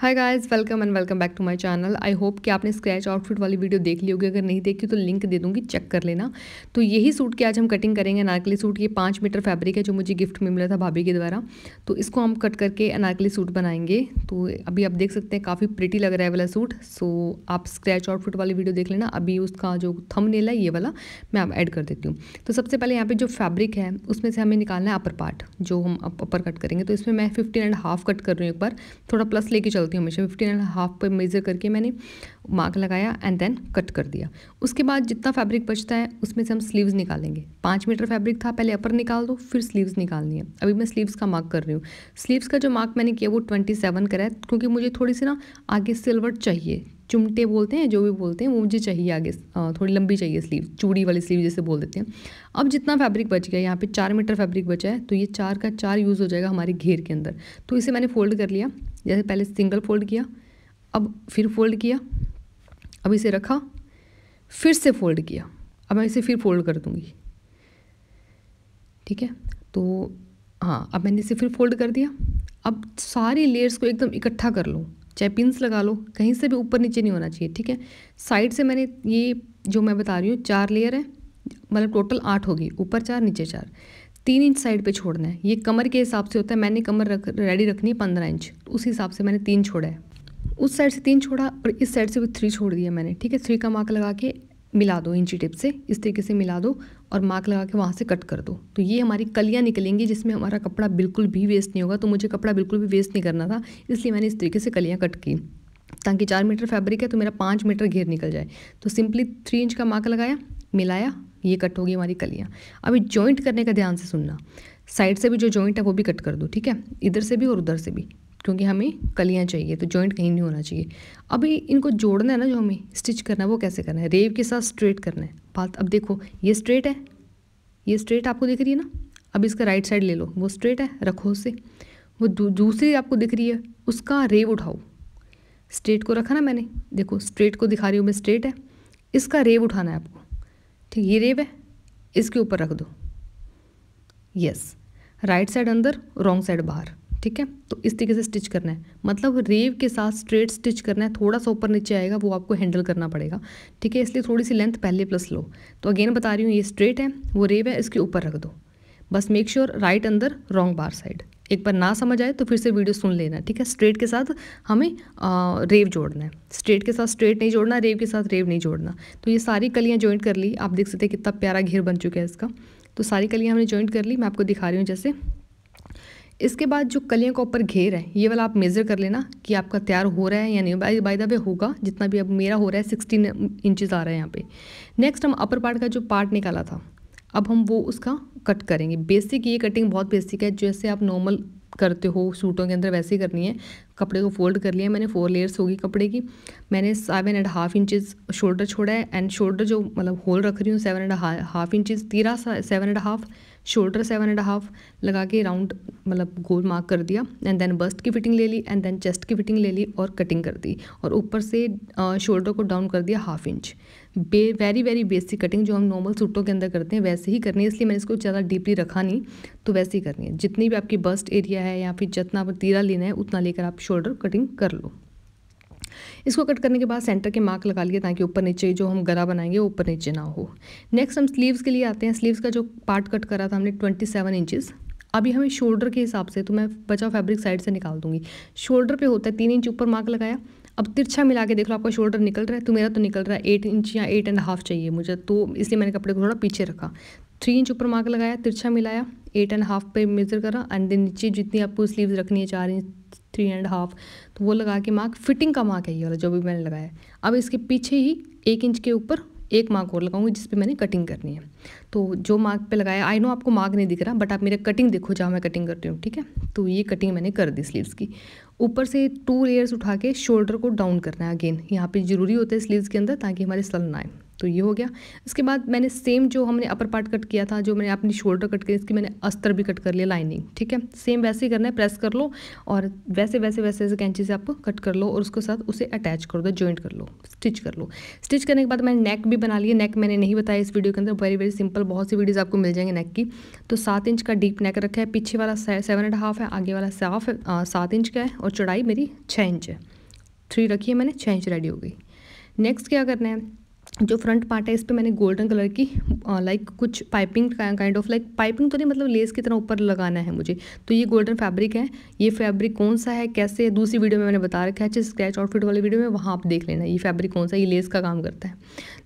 hi guys welcome and welcome back to my channel I hope कि आपने scratch outfit वाली video देख ली होगी अगर नहीं देखी तो लिंक दे दूंगी चेक कर लेना तो यही सूट की आज हम कटिंग करेंगे अनारकली सूट ये पाँच मीटर फैब्रिक है जो मुझे गिफ्ट में मिला था भाभी के द्वारा तो इसको हम कट करके अनारकली सूट बनाएंगे तो अभी आप देख सकते हैं काफ़ी प्रिटी लग रहा है वाला सूट सो आप स्क्रैच आउटफिट वाली वीडियो देख लेना अभी उसका जो थम है ये वाला मैं आप ऐड कर देती हूँ तो सबसे पहले यहाँ पर जो फैब्रिक है उसमें से हमें निकालना है अपर पार्ट जो हम अपर कट करेंगे तो इसमें मैं फिफ्टीन एंड हाफ कट कर रही हूँ एक बार थोड़ा प्लस लेके चल होती है हमेशा फिफ्टीन एंड हाफ पर मेज़र करके मैंने मार्क लगाया एंड देन कट कर दिया उसके बाद जितना फैब्रिक बचता है उसमें से हम स्लीव्स निकालेंगे पाँच मीटर फैब्रिक था पहले अपर निकाल दो फिर स्लीव्स निकालनी है अभी मैं स्लीव्स का मार्क कर रही हूँ स्लीव्स का जो मार्क मैंने किया वो ट्वेंटी सेवन करा है क्योंकि मुझे थोड़ी सी ना आगे सिल्वर चाहिए चुमटे बोलते हैं जो भी बोलते हैं वो मुझे चाहिए आगे थोड़ी लंबी चाहिए स्लीव चूड़ी वाली स्लीव जैसे बोल देते हैं अब जितना फैब्रिक बच गया यहाँ पे चार मीटर फैब्रिक बचा है तो ये चार का चार यूज़ हो जाएगा हमारे घेर के अंदर तो इसे मैंने फोल्ड कर लिया जैसे पहले सिंगल फोल्ड किया अब फिर फोल्ड किया अब इसे रखा फिर से फोल्ड किया अब मैं इसे फिर फोल्ड कर दूँगी ठीक है तो हाँ अब मैंने इसे फिर फोल्ड कर दिया अब सारी लेयर्स को एकदम इकट्ठा कर लूँ चाहे पिंस लगा लो कहीं से भी ऊपर नीचे नहीं होना चाहिए ठीक है साइड से मैंने ये जो मैं बता रही हूँ चार लेयर है मतलब टोटल आठ होगी ऊपर चार नीचे चार तीन इंच साइड पे छोड़ना है ये कमर के हिसाब से होता है मैंने कमर रख रेडी रखनी है पंद्रह इंच उस हिसाब से मैंने तीन छोड़ा है उस साइड से तीन छोड़ा और इस साइड से भी थ्री छोड़ दिया मैंने ठीक है थ्री का मार्क लगा के मिला दो इंची टिप से इस तरीके से मिला दो और मार्क लगा के वहाँ से कट कर दो तो ये हमारी कलियाँ निकलेंगी जिसमें हमारा कपड़ा बिल्कुल भी वेस्ट नहीं होगा तो मुझे कपड़ा बिल्कुल भी वेस्ट नहीं करना था इसलिए मैंने इस तरीके से कलियाँ कट की ताकि चार मीटर फैब्रिक है तो मेरा पाँच मीटर घेर निकल जाए तो सिंपली थ्री इंच का मार्क लगाया मिलाया ये कट होगी हमारी कलियाँ अभी जॉइंट करने का ध्यान से सुनना साइड से भी जो जॉइंट है वो भी कट कर दो ठीक है इधर से भी और उधर से भी क्योंकि हमें कलियाँ चाहिए तो जॉइंट कहीं नहीं होना चाहिए अभी इनको जोड़ना है ना जो हमें स्टिच करना है वो कैसे करना है रेव के साथ स्ट्रेट करना है बात अब देखो ये स्ट्रेट है ये स्ट्रेट आपको दिख रही है ना अब इसका राइट साइड ले लो वो स्ट्रेट है रखो उसे वो दूसरी आपको दिख रही है उसका रेव उठाओ स्ट्रेट को रखा ना मैंने देखो स्ट्रेट को दिखा रही हूँ मैं स्ट्रेट है इसका रेव उठाना है आपको ठीक ये रेव है इसके ऊपर रख दो यस राइट साइड अंदर रॉन्ग साइड बाहर ठीक है तो इस तरीके से स्टिच करना है मतलब रेव के साथ स्ट्रेट स्टिच करना है थोड़ा सा ऊपर नीचे आएगा वो आपको हैंडल करना पड़ेगा ठीक है इसलिए थोड़ी सी लेंथ पहले प्लस लो तो अगेन बता रही हूँ ये स्ट्रेट है वो रेव है इसके ऊपर रख दो बस मेक श्योर राइट अंदर रॉन्ग बार साइड एक बार ना समझ आए तो फिर से वीडियो सुन लेना ठीक है स्ट्रेट के साथ हमें आ, रेव जोड़ना है स्ट्रेट के साथ स्ट्रेट नहीं जोड़ना रेव के साथ रेव नहीं जोड़ना तो ये सारी कलियाँ ज्वाइंट कर ली आप देख सकते हैं कितना प्यारा घेर बन चुका है इसका तो सारी कलियाँ हमने ज्वाइंट कर ली मैं आपको दिखा रही हूँ जैसे इसके बाद जो कलियों का ऊपर घेर है ये वाला आप मेज़र कर लेना कि आपका तैयार हो रहा है या नहीं बाई बाई द वे होगा जितना भी अब मेरा हो रहा है सिक्सटीन इंचज़ आ रहा है यहाँ पे नेक्स्ट हम अपर पार्ट का जो पार्ट निकाला था अब हम वो उसका कट करेंगे बेसिक ये कटिंग बहुत बेसिक है जैसे आप नॉर्मल करते हो सूटों के अंदर वैसे ही करनी है कपड़े को फोल्ड कर लिया मैंने फोर लेयर्स होगी कपड़े की मैंने seven and half inches shoulder छोड़ा है एंड शोल्डर जो मतलब होल रख रही हूँ सेवन एंड हाफ इंचेस तीरा seven and half shoulder seven and half लगा के राउंड मतलब गोल मार्क कर दिया एंड देन बस्ट की फिटिंग ले ली एंड देन चेस्ट की फिटिंग ले ली और कटिंग कर दी और ऊपर से शोल्डर को डाउन कर दिया half inch by very very basic cutting जो हम नॉर्मल सूटों के अंदर करते हैं वैसे ही करनी है इसलिए मैंने इसको ज़्यादा डीपली रखा नहीं तो वैसे ही करनी है जितनी भी आपकी बस्ट एरिया है या फिर जितना आप तीरा लेना है उतना लेकर आप शोल्डर कटिंग कर लो इसको कट करने के बाद सेंटर के मार्क लगा लिए ताकि ऊपर नीचे जो हम गला बनाएंगे ऊपर नीचे ना हो नेक्स्ट हम स्लीव्स के लिए आते हैं स्लीव्स का जो पार्ट कट करा था हमने ट्वेंटी सेवन इंचज़ अभी हमें शोल्डर के हिसाब से तो मैं बचा फैब्रिक साइड से निकाल दूंगी शोल्डर पे होता है तीन इंच ऊपर मार्क लगाया अब तिरछा मिला के देख लो आपका शोल्डर निकल रहा है तो मेरा तो निकल रहा है एट इंच या एट एंड हाफ चाहिए मुझे तो इसलिए मैंने कपड़े को थोड़ा पीछे रखा थ्री इंच ऊपर मार्क लगाया तिरछा मिलाया एट एंड हाफ पे मेजर करा एंड देन नीचे जितनी आपको स्लीव्स रखनी है चार इंच थ्री एंड हाफ तो वो लगा के मार्क फिटिंग का मार्क है ये वाला जो भी मैंने लगाया अब इसके पीछे ही एक इंच के ऊपर एक मार्क और लगाऊंगी जिस पर मैंने कटिंग करनी है तो जो मार्क पे लगाया आई नो आपको मार्क नहीं दिख रहा बट आप मेरे कटिंग देखो जहाँ मैं कटिंग करती हूँ ठीक है तो ये कटिंग मैंने कर दी स्लीव्स की ऊपर से टू लेयर्स उठा के शोल्डर को डाउन करना है अगेन यहाँ पे ज़रूरी होता है स्लीव्स के अंदर ताकि हमारे सल ना आए तो ये हो गया इसके बाद मैंने सेम जो हमने अपर पार्ट कट किया था जो मैंने अपनी शोल्डर कट करी इसकी मैंने अस्तर भी कट कर लिया लाइनिंग ठीक है सेम वैसे ही करना है प्रेस कर लो और वैसे वैसे वैसे ऐसे कैंची से आप कट कर लो और उसके साथ उसे अटैच कर दो जॉइंट कर लो स्टिच कर लो स्टिच करने के बाद मैंने नेक भी बना लिया नेक मैंने नहीं बताया इस वीडियो के अंदर वेरी वेरी सिंपल बहुत सी वीडियोज़ आपको मिल जाएंगे नेक की तो सात इंच का डीप नेक रखा है पीछे वाला सेवन एंड हाफ है आगे वाला साफ सात इंच का है और चौड़ाई मेरी छः इंच है थ्री रखी है मैंने छः इंच रेडी हो गई नेक्स्ट क्या करना है जो फ्रंट पार्ट है इस पर मैंने गोल्डन कलर की लाइक कुछ piping kind of like piping तो नहीं मतलब लेस की तरह ऊपर लगाना है मुझे तो ये गोल्डन फैब्रिक है ये फैब्रिक कौन सा है कैसे है दूसरी वीडियो में मैंने बता रखा है अच्छे स्क्रैच आउटफिट वाली वीडियो में वहाँ आप देख लेना ये फैब्रिक कौन सा ये लेस का काम करता है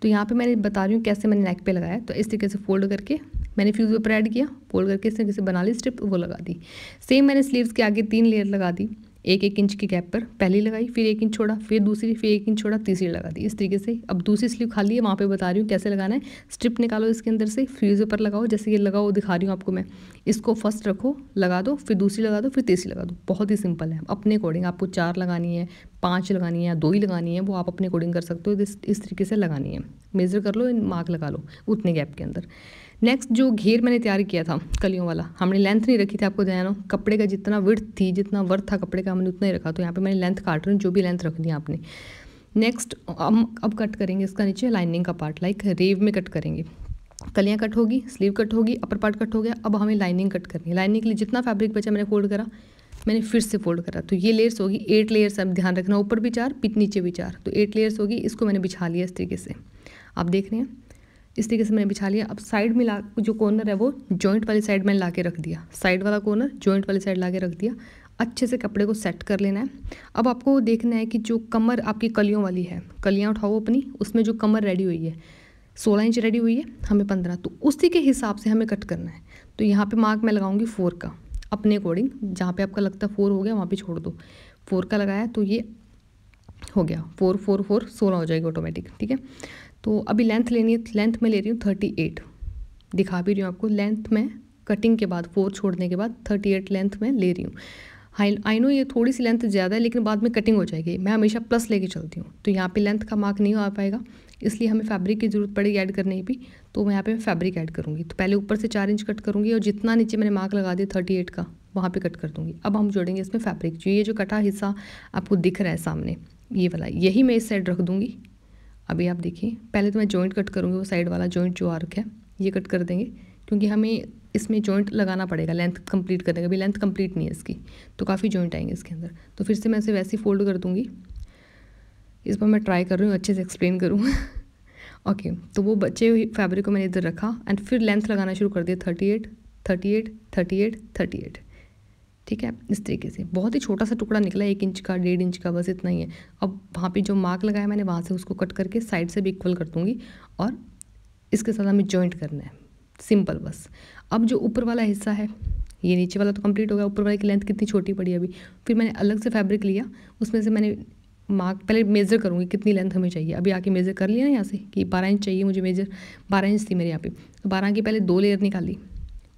तो यहाँ पर मैंने बता रही हूँ कैसे मैंने नेक पर लगाया तो इस तरीके से फोल्ड करके मैंने फ्यूज़ पेपर ऐड किया फोल्ड करके इस तरीके से बना ली स्ट्रिप वो लगा दी सेम मैंने स्लीवस के आगे तीन लेयर लगा दी एक एक इंच के गैप पर पहली लगाई फिर एक इंच छोड़ा फिर दूसरी फिर एक इंच छोड़ा तीसरी लगा दी इस तरीके से अब दूसरी स्लीव खाली है वहाँ पे बता रही हूँ कैसे लगाना है स्ट्रिप निकालो इसके अंदर से फ्यूज पर लगाओ जैसे ये लगाओ दिखा रही हूँ आपको मैं इसको फर्स्ट रखो लगा दो फिर दूसरी लगा दो फिर तीसरी लगा दो बहुत ही सिंपल है अपने अकॉर्डिंग आपको चार लगानी है पाँच लगानी है दो ही लगानी है वो आप अपने अकॉर्डिंग कर सकते हो इस तरीके से लगानी है मेज़र कर लो मार्क लगा लो उतने गैप के अंदर नेक्स्ट जो घेर मैंने तैयार किया था कलियों वाला हमने लेंथ नहीं रखी थी आपको ध्यान कपड़े का जितना वर्थ थी जितना वर्थ था कपड़े का हमने उतना ही रखा तो यहाँ पे मैंने लेंथ काट रही हूँ जो भी लेंथ रख दिया आपने नेक्स्ट हम अब कट करेंगे इसका नीचे लाइनिंग का पार्ट लाइक रेव में कट करेंगे कलियाँ कट होगी स्लीव कट होगी अपर पार्ट कट हो गया अब हमें लाइनिंग कट करनी है लाइनिंग के लिए जितना फैब्रिक बचा मैंने फोल्ड करा मैंने फिर से फोल्ड करा तो ये लेयर्स होगी एट लेयर्स अब ध्यान रखना ऊपर भी चार पिट नीचे भी चार तो एट लेयर्स होगी इसको मैंने बिछा लिया इस तरीके से आप देख रहे हैं इस तरीके से मैंने बिछा लिया अब साइड में ला जो कॉर्नर है वो जॉइंट वाली साइड मैंने ला के रख दिया साइड वाला कॉर्नर जॉइंट वाली साइड ला के रख दिया अच्छे से कपड़े को सेट कर लेना है अब आपको देखना है कि जो कमर आपकी कलियों वाली है कलियाँ उठाओ अपनी उसमें जो कमर रेडी हुई है सोलह इंच रेडी हुई है हमें पंद्रह तो उसी के हिसाब से हमें कट करना है तो यहाँ पर मार्क मैं लगाऊंगी फोर का अपने अकॉर्डिंग जहाँ पे आपका लगता है फोर हो गया वहाँ पर छोड़ दो फोर का लगाया तो ये हो गया फोर फोर फोर सोलह हो जाएगी ऑटोमेटिक ठीक है तो अभी लेंथ लेनी है लेंथ में ले रही हूँ थर्टी एट दिखा भी रही हूँ आपको लेंथ में कटिंग के बाद फोर छोड़ने के बाद थर्टी एट लेंथ में ले रही हूँ हाई आई नो ये थोड़ी सी लेंथ ज़्यादा है लेकिन बाद में कटिंग हो जाएगी मैं हमेशा प्लस लेके चलती हूँ तो यहाँ पे लेंथ का मार्क नहीं आ पाएगा इसलिए हमें फैब्रिक की ज़रूरत पड़ेगी ऐड करने की भी तो मैं यहाँ पे फैब्रिक ऐड करूँगी तो पहले ऊपर से चार इंच कट करूँगी और जितना नीचे मैंने मार्क लगा दिया थर्टी एट का वहाँ पे कट कर दूँगी अब हम जोड़ेंगे इसमें फैब्रिक जो ये जो कटा हिस्सा आपको दिख रहा है सामने ये वाला यही मैं इस साइड रख दूँगी अभी आप देखिए पहले तो मैं जॉइंट कट करूँगी वो साइड वाला जॉइंट जो आर्क है ये कट कर देंगे क्योंकि हमें इसमें जॉइंट लगाना पड़ेगा लेंथ कंप्लीट करने का अभी लेंथ कंप्लीट नहीं है इसकी तो काफ़ी जॉइंट आएंगे इसके अंदर तो फिर से मैं इसे वैसे ही फोल्ड कर दूँगी इस बार मैं ट्राई कर रही हूँ अच्छे से एक्सप्लेन करूँ ओके तो वो बचे हुए फैब्रिक को मैंने इधर रखा एंड फिर लेंथ लगाना शुरू कर दिया thirty eight thirty eight thirty eight thirty eight ठीक है इस तरीके से बहुत ही छोटा सा टुकड़ा निकला एक इंच का डेढ़ इंच का बस इतना ही है अब वहाँ पे जो मार्क लगाया मैंने वहाँ से उसको कट करके साइड से भी इक्वल कर दूँगी और इसके साथ हमें जॉइंट करना है सिंपल बस अब जो ऊपर वाला हिस्सा है ये नीचे वाला तो कंप्लीट हो गया ऊपर वाले की लेंथ कितनी छोटी पड़ी अभी फिर मैंने अलग से फैब्रिक लिया उसमें से मैंने मार्क पहले मेज़र करूँगी कितनी लेंथ हमें चाहिए अभी आके मेज़र कर लिया ना यहाँ से कि बारह इंच चाहिए मुझे मेज़र बारह इंच थी मेरे यहाँ पर तो बारह की पहले दो लेयर निकाली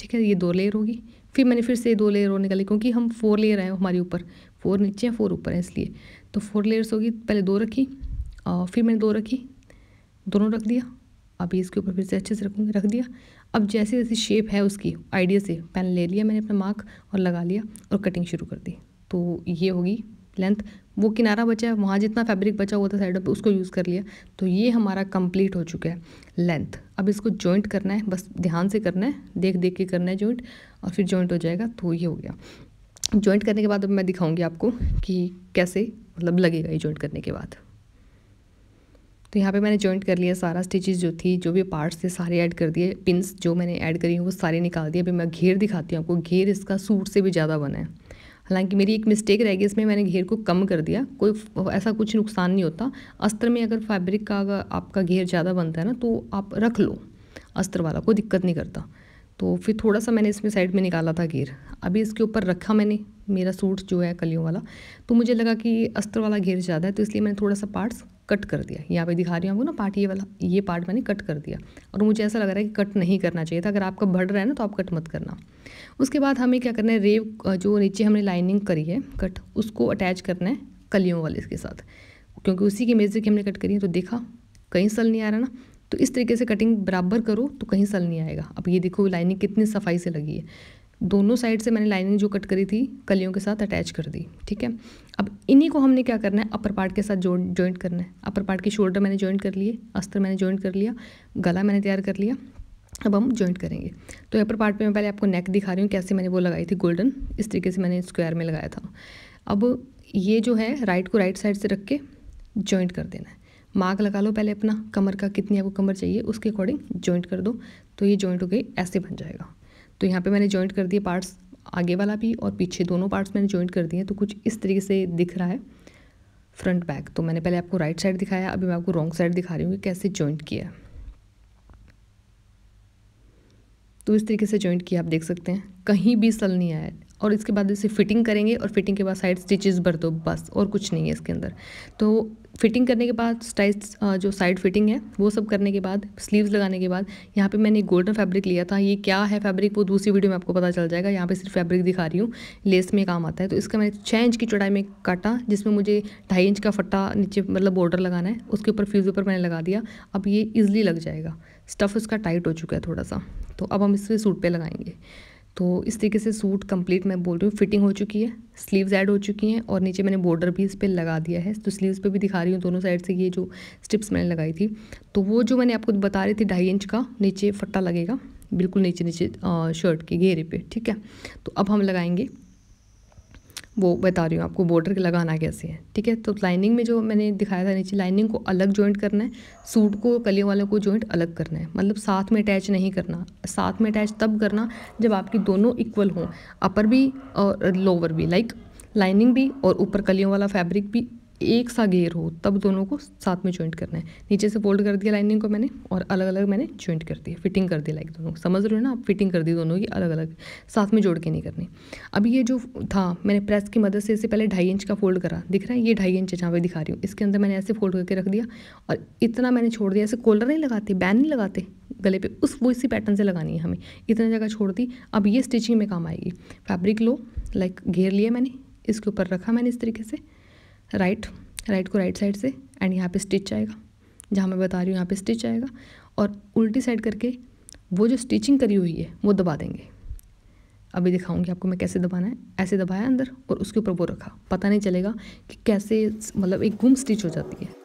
ठीक है ये दो लेयर होगी फिर मैंने फिर से दो लेयर और निकाली क्योंकि हम फोर लेयर आए हमारे ऊपर फोर नीचे हैं फोर ऊपर हैं इसलिए तो फोर लेयर्स होगी पहले दो रखी और फिर मैंने दो रखी दोनों रख दिया अभी इसके ऊपर फिर से अच्छे से रखूँगी रख दिया अब जैसे जैसी शेप है उसकी आइडिया से पेन ले लिया मैंने अपना मार्क और लगा लिया और कटिंग शुरू कर दी तो ये होगी लेंथ वो किनारा बचा है वहाँ जितना फैब्रिक बचा हुआ था साइड पे उसको यूज़ कर लिया तो ये हमारा कंप्लीट हो चुका है लेंथ अब इसको जॉइंट करना है बस ध्यान से करना है देख देख के करना है जॉइंट और फिर जॉइंट हो जाएगा तो ये हो गया जॉइंट करने के बाद अब मैं दिखाऊंगी आपको कि कैसे मतलब लगेगा ये जॉइंट करने के बाद तो यहाँ पे मैंने जॉइंट कर लिया सारा स्टिचेस जो थी जो भी पार्ट्स थे सारे ऐड कर दिए पिंस जो मैंने ऐड करी हैं वो सारे निकाल दिए अभी मैं घेर दिखाती हूँ आपको घेर इसका सूट से भी ज़्यादा बना है हालांकि मेरी एक मिस्टेक रह गई इसमें मैंने घेर को कम कर दिया कोई ऐसा कुछ नुकसान नहीं होता अस्त्र में अगर फैब्रिक का अगर आपका घेर ज़्यादा बनता है ना तो आप रख लो अस्त्र वाला कोई दिक्कत नहीं करता तो फिर थोड़ा सा मैंने इसमें साइड में निकाला था घेर अभी इसके ऊपर रखा मैंने मेरा सूट जो है कलियों वाला तो मुझे लगा कि अस्तर वाला घेर ज़्यादा है तो इसलिए मैंने थोड़ा सा पार्ट्स कट कर दिया यहाँ पे दिखा रही हूँ आपको ना पार्ट ये वाला ये पार्ट मैंने कट कर दिया और मुझे ऐसा लग रहा है कि कट नहीं करना चाहिए था अगर आपका बढ़ रहा है ना तो आप कट मत करना उसके बाद हमें क्या करना है रेव जो नीचे हमने लाइनिंग करी है कट उसको अटैच करना है कलियों वाले इसके साथ क्योंकि उसी की मेजर की हमने कट करी है तो देखा कहीं सल नहीं आ रहा ना तो इस तरीके से कटिंग बराबर करो तो कहीं सल नहीं आएगा अब ये देखो लाइनिंग कितनी सफाई से लगी है दोनों साइड से मैंने लाइनिंग जो कट करी थी कलियों के साथ अटैच कर दी ठीक है अब इन्हीं को हमने क्या करना है अपर पार्ट के साथ जोड़ जॉइंट करना है अपर पार्ट की शोल्डर मैंने जॉइंट कर लिए अस्त्र मैंने जॉइंट कर लिया गला मैंने तैयार कर लिया अब हम जॉइंट करेंगे तो अपर पार्ट पे मैं पहले आपको नेक दिखा रही हूँ कैसे मैंने वो लगाई थी गोल्डन इस तरीके से मैंने स्क्वायर में लगाया था अब ये जो है राइट को राइट साइड से रख के जॉइंट कर देना है मार्क लगा लो पहले अपना कमर का कितनी आपको कमर चाहिए उसके अकॉर्डिंग जॉइंट कर दो तो ये जॉइंट हो गई ऐसे बन जाएगा तो यहाँ पे मैंने जॉइंट कर दिए पार्ट्स आगे वाला भी और पीछे दोनों पार्ट्स मैंने जॉइंट कर दिए हैं तो कुछ इस तरीके से दिख रहा है फ्रंट बैक तो मैंने पहले आपको राइट साइड दिखाया अभी मैं आपको रॉन्ग साइड दिखा रही हूँ कि कैसे जॉइंट किया तो इस तरीके से जॉइंट किया आप देख सकते हैं कहीं भी सल नहीं आया और इसके बाद इसे फिटिंग करेंगे और फिटिंग के बाद साइड स्टिचेस भर दो बस और कुछ नहीं है इसके अंदर तो फिटिंग करने के बाद स्टाइज जो साइड फिटिंग है वो सब करने के बाद स्लीव्स लगाने के बाद यहाँ पे मैंने गोल्डन फैब्रिक लिया था ये क्या है फैब्रिक वो दूसरी वीडियो में आपको पता चल जाएगा यहाँ पे सिर्फ फैब्रिक दिखा रही हूँ लेस में काम आता है तो इसका मैंने छः इंच की चौड़ाई में काटा जिसमें मुझे ढाई इंच का फट्टा नीचे मतलब बॉर्डर लगाना है उसके ऊपर फ्यूज़ ऊपर मैंने लगा दिया अब ये ईजिली लग जाएगा स्टफ़ उसका टाइट हो चुका है थोड़ा सा तो अब हम इसे सूट पर लगाएंगे तो इस तरीके से सूट कंप्लीट मैं बोल रही हूँ फिटिंग हो चुकी है स्लीव्स ऐड हो चुकी हैं और नीचे मैंने बॉर्डर भी इस पर लगा दिया है तो स्लीव्स पे भी दिखा रही हूँ दोनों साइड से ये जो स्टिप्स मैंने लगाई थी तो वो जो मैंने आपको बता रही थी ढाई इंच का नीचे फट्टा लगेगा बिल्कुल नीचे नीचे शर्ट के घेरे पे ठीक है तो अब हम लगाएंगे वो बता रही हूँ आपको बॉर्डर लगाना कैसे है ठीक है तो लाइनिंग में जो मैंने दिखाया था नीचे लाइनिंग को अलग जॉइंट करना है सूट को कलियों वाले को जॉइंट अलग करना है मतलब साथ में अटैच नहीं करना साथ में अटैच तब करना जब आपकी दोनों इक्वल हों अपर भी और लोअर भी लाइक लाइनिंग भी और ऊपर कलियों वाला फैब्रिक भी एक सा घेर हो तब दोनों को साथ में ज्वाइंट करना है नीचे से फोल्ड कर दिया लाइनिंग को मैंने और अलग अलग मैंने ज्वाइंट कर दिया फिटिंग कर दी लाइक दोनों समझ रहे हो ना आप फिटिंग कर दी दोनों की अलग अलग साथ में जोड़ के नहीं करनी अब ये जो था मैंने प्रेस की मदद से इससे पहले ढाई इंच का फोल्ड करा दिख रहा है ये ढाई इंच जहाँ पर दिखा रही हूँ इसके अंदर मैंने ऐसे फोल्ड करके रख दिया और इतना मैंने छोड़ दिया ऐसे कोलर नहीं लगाते बैन नहीं लगाते गले पर उस वो इसी पैटर्न से लगानी है हमें इतना जगह छोड़ दी अब ये स्टिचिंग में काम आएगी फैब्रिक लो लाइक घेर लिया मैंने इसके ऊपर रखा मैंने इस तरीके से राइट राइट को राइट साइड से एंड यहाँ पे स्टिच आएगा जहाँ मैं बता रही हूँ यहाँ पे स्टिच आएगा और उल्टी साइड करके वो जो स्टिचिंग करी हुई है वो दबा देंगे अभी दिखाऊंगी आपको मैं कैसे दबाना है ऐसे दबाया अंदर और उसके ऊपर वो रखा पता नहीं चलेगा कि कैसे मतलब एक गुम स्टिच हो जाती है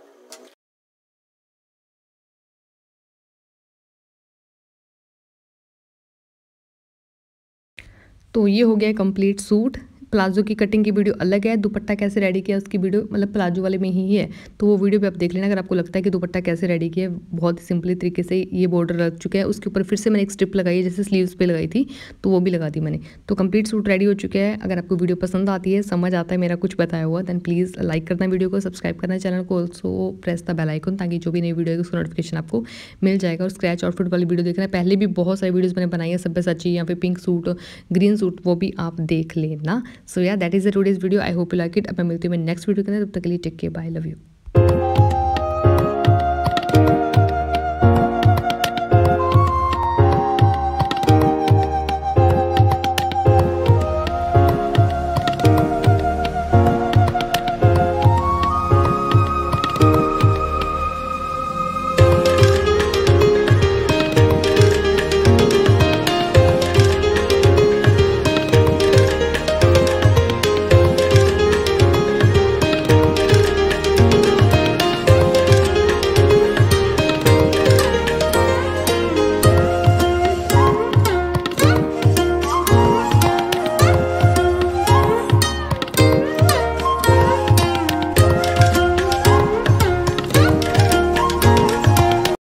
तो ये हो गया कंप्लीट सूट प्लाजो की कटिंग की वीडियो अलग है दुपट्टा कैसे रेडी किया उसकी वीडियो मतलब प्लाजो वाले में ही है तो वो वीडियो भी आप देख लेना अगर आपको लगता है कि दुपट्टा कैसे रेडी किया बहुत ही सिंपली तरीके से ये बॉर्डर लग चुका है उसके ऊपर फिर से मैंने एक स्ट्रिप लगाई है जैसे स्लीवस पर लगाई थी तो वो भी लगा दी मैंने तो कंप्लीट सूट रेडी हो चुका है अगर आपको वीडियो पसंद आती है समझ आता है मेरा कुछ बताया हुआ दैन प्लीज़ लाइक करना वीडियो को सब्सक्राइब करना चैनल को also press the bell icon ताकि जो भी नई वीडियो है उसका नोटिफिकेशन आपको मिल जाएगा और स्क्रैच आउटफिट वाली वीडियो देखना पहले भी बहुत सारी वीडियोज़ मैंने बनाई है सब्यसाची या फिर पिंक सूट ग्रीन सूट वो भी आप देख लेना सो या that is the today's video I hope you like it अब मैं मिलती हूँ मैं नेक्स्ट वीडियो के अंदर तब तक के लिए टेक के बाय लव यू